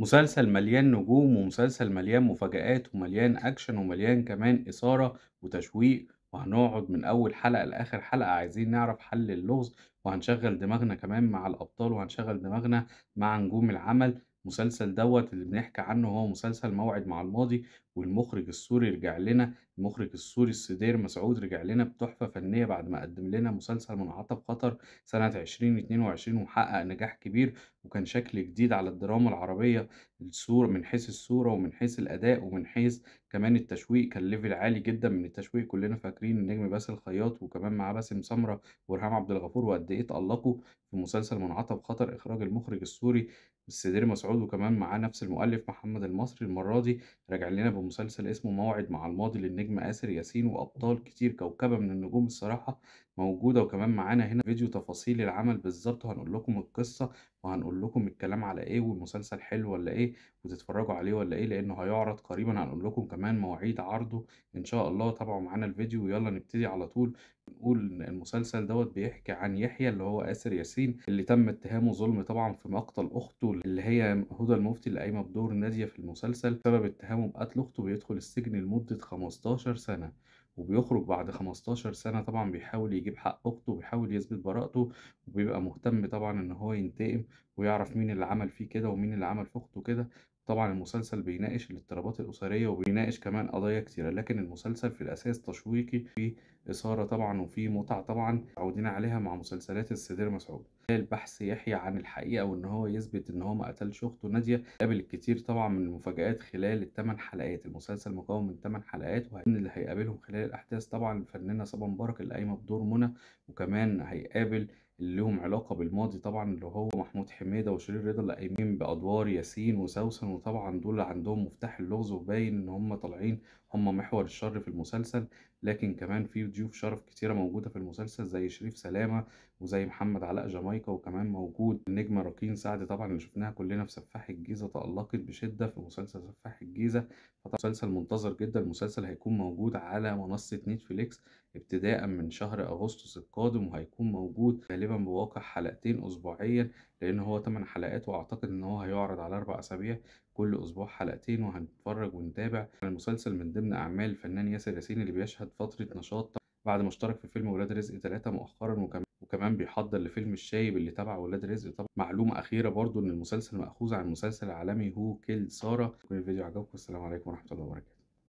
مسلسل مليان نجوم ومسلسل مليان مفاجآت ومليان أكشن ومليان كمان إثارة وتشويق وهنقعد من أول حلقة لآخر حلقة عايزين نعرف حل اللغز وهنشغل دماغنا كمان مع الأبطال وهنشغل دماغنا مع نجوم العمل المسلسل دوت اللي بنحكي عنه هو مسلسل موعد مع الماضي والمخرج السوري رجع لنا المخرج السوري السدير مسعود رجع لنا بتحفة فنية بعد ما قدم لنا مسلسل منعطف قطر سنة 2022 وحقق نجاح كبير وكان شكل جديد على الدراما العربية الصورة من حيث الصورة ومن حيث الأداء ومن حيث كمان التشويق كان ليفل عالي جدا من التشويق كلنا فاكرين النجم باسل الخياط وكمان معاه باسم سمرة ورهام عبد الغفور وقد إيه تألقوا في مسلسل منعطف قطر إخراج المخرج السوري السدير مسعود وكمان معاه نفس المؤلف محمد المصري المرة دي راجع لنا ومسلسل اسمه موعد مع الماضي للنجم آسر ياسين وأبطال كتير كوكبة من النجوم الصراحة موجودة وكمان معانا هنا فيديو تفاصيل العمل بالظبط وهنقول لكم القصة وهنقول لكم الكلام على ايه والمسلسل حلو ولا ايه وتتفرجوا عليه ولا ايه لانه هيعرض قريبا هنقول لكم كمان مواعيد عرضه ان شاء الله تابعوا معانا الفيديو ويلا نبتدي على طول نقول ان المسلسل دوت بيحكي عن يحيى اللي هو آسر ياسين اللي تم اتهامه ظلم طبعا في مقتل اخته اللي هي هدى المفتي اللي قايمه بدور ناديه في المسلسل بسبب اتهامه بقتل اخته بيدخل السجن لمده 15 سنه وبيخرج بعد 15 سنة طبعا بيحاول يجيب حق أخته وبيحاول يثبت براءته وبيبقى مهتم طبعا إن هو ينتقم ويعرف مين اللي عمل فيه كده ومين اللي عمل في أخته كده طبعا المسلسل بيناقش الاضطرابات الأسرية وبيناقش كمان قضايا كتيرة لكن المسلسل في الأساس تشويقي فيه إثارة طبعا وفيه متعة طبعا متعودين عليها مع مسلسلات السدير مسعود البحث يحيى عن الحقيقة وإن هو يثبت إن هو ما قتلش أخته نادية قابل الكثير طبعا من المفاجآت خلال الثمان حلقات المسلسل مكون من ثمان حلقات وهن اللي هيقابلهم خلال الأحداث طبعا الفنانة صبا مبارك اللي قايمة بدور منى وكمان هيقابل اللي لهم علاقة بالماضي طبعًا اللي هو محمود حميدة وشيرين رضا اللي قايمين بأدوار ياسين وسوسن، وطبعًا دول عندهم مفتاح اللغز وباين إن هُم طالعين هُم محور الشر في المسلسل، لكن كمان في ضيوف شرف كتيرة موجودة في المسلسل زي شريف سلامة وزي محمد علاء جامايكا، وكمان موجود النجمة ركين سعد طبعًا اللي شفناها كلنا في سفاح الجيزة تألقت بشدة في مسلسل سفاح الجيزة. مسلسل منتظر جدا المسلسل هيكون موجود على منصة نتفليكس ابتداء من شهر أغسطس القادم وهيكون موجود غالبا بواقع حلقتين أسبوعيا لأن هو 8 حلقات وأعتقد إن هو هيعرض على أربع أسابيع كل أسبوع حلقتين وهنتفرج ونتابع المسلسل من ضمن أعمال الفنان ياسر ياسين اللي بيشهد فترة نشاط بعد ما اشترك في فيلم ولاد رزق ثلاثة مؤخرا وكمان وكمان بيحضر لفيلم الشايب اللي تبع ولاد رزق طبعا معلومة أخيرة برضو إن المسلسل مأخوذ عن المسلسل العالمي هو كيل سارة كل الفيديو عجبكم السلام عليكم ورحمة الله وبركاته